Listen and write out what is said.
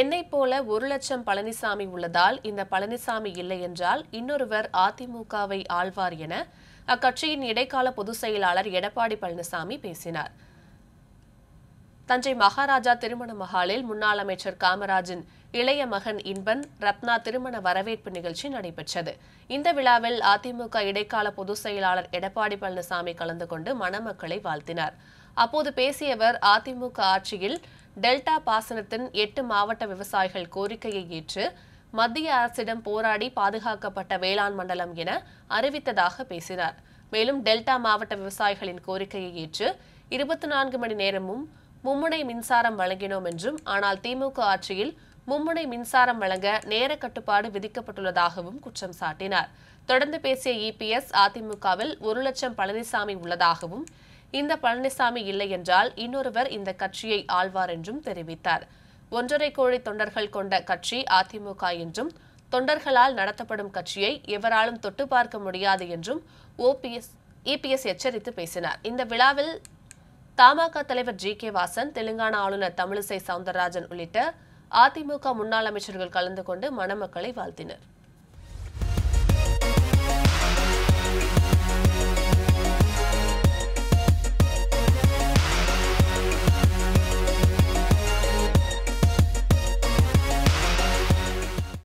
என்னை போல ஒரு லட்சம் பழனிசாமி உள்ளதால் இந்த பழனிசாமி இல்லை என்றால் இன்னொருவர் அதிமுகவை ஆழ்வார் என அக்கட்சியின் இடைக்கால பொதுச் செயலாளர் எடப்பாடி பழனிசாமி பேசினார் தஞ்சை மகாராஜா திருமண மஹாலில் முன்னாள் அமைச்சர் காமராஜின் இளைய மகன் இன்பன் ரத்னா திருமண வரவேற்பு நிகழ்ச்சி நடைபெற்றது இந்த விழாவில் அதிமுக இடைக்கால பொதுச் செயலாளர் எடப்பாடி பழனிசாமி கலந்து கொண்டு மணமக்களை வாழ்த்தினார் அப்போது பேசியவர் அதிமுக ஆட்சியில் டெல்டா பாசனத்தின் எட்டு மாவட்ட விவசாயிகள் கோரிக்கையை ஏற்று மத்திய அரசிடம் போராடி பாதுகாக்கப்பட்ட வேளாண் மண்டலம் என அறிவித்ததாக பேசினார் மேலும் டெல்டா மாவட்ட விவசாயிகளின் கோரிக்கையை ஏற்று இருபத்தி நான்கு மணி நேரமும் மும்முனை மின்சாரம் வழங்கினோம் என்றும் ஆனால் திமுக ஆட்சியில் மும்முனை மின்சாரம் வழங்க நேர கட்டுப்பாடு விதிக்கப்பட்டுள்ளதாகவும் குற்றம் சாட்டினார் தொடர்ந்து பேசிய இபிஎஸ் அதிமுகவில் ஒரு லட்சம் பழனிசாமி உள்ளதாகவும் இந்த பழனிசாமி இல்லை என்றால் இன்னொருவர் இந்த கட்சியை ஆழ்வார் என்றும் தெரிவித்தார் ஒன்றரை கோடி தொண்டர்கள் கொண்ட கட்சி அதிமுக என்றும் தொண்டர்களால் நடத்தப்படும் கட்சியை எவராலும் தொட்டு பார்க்க முடியாது என்றும் ஓபிஎஸ் இபிஎஸ் எச்சரித்து பேசினார் இந்த விழாவில் தமாக தலைவர் ஜி கே வாசன் தெலுங்கானா ஆளுநர் தமிழிசை சவுந்தரராஜன் உள்ளிட்ட அதிமுக முன்னாள் அமைச்சர்கள் கலந்து கொண்டு மணமக்களை வாழ்த்தினர்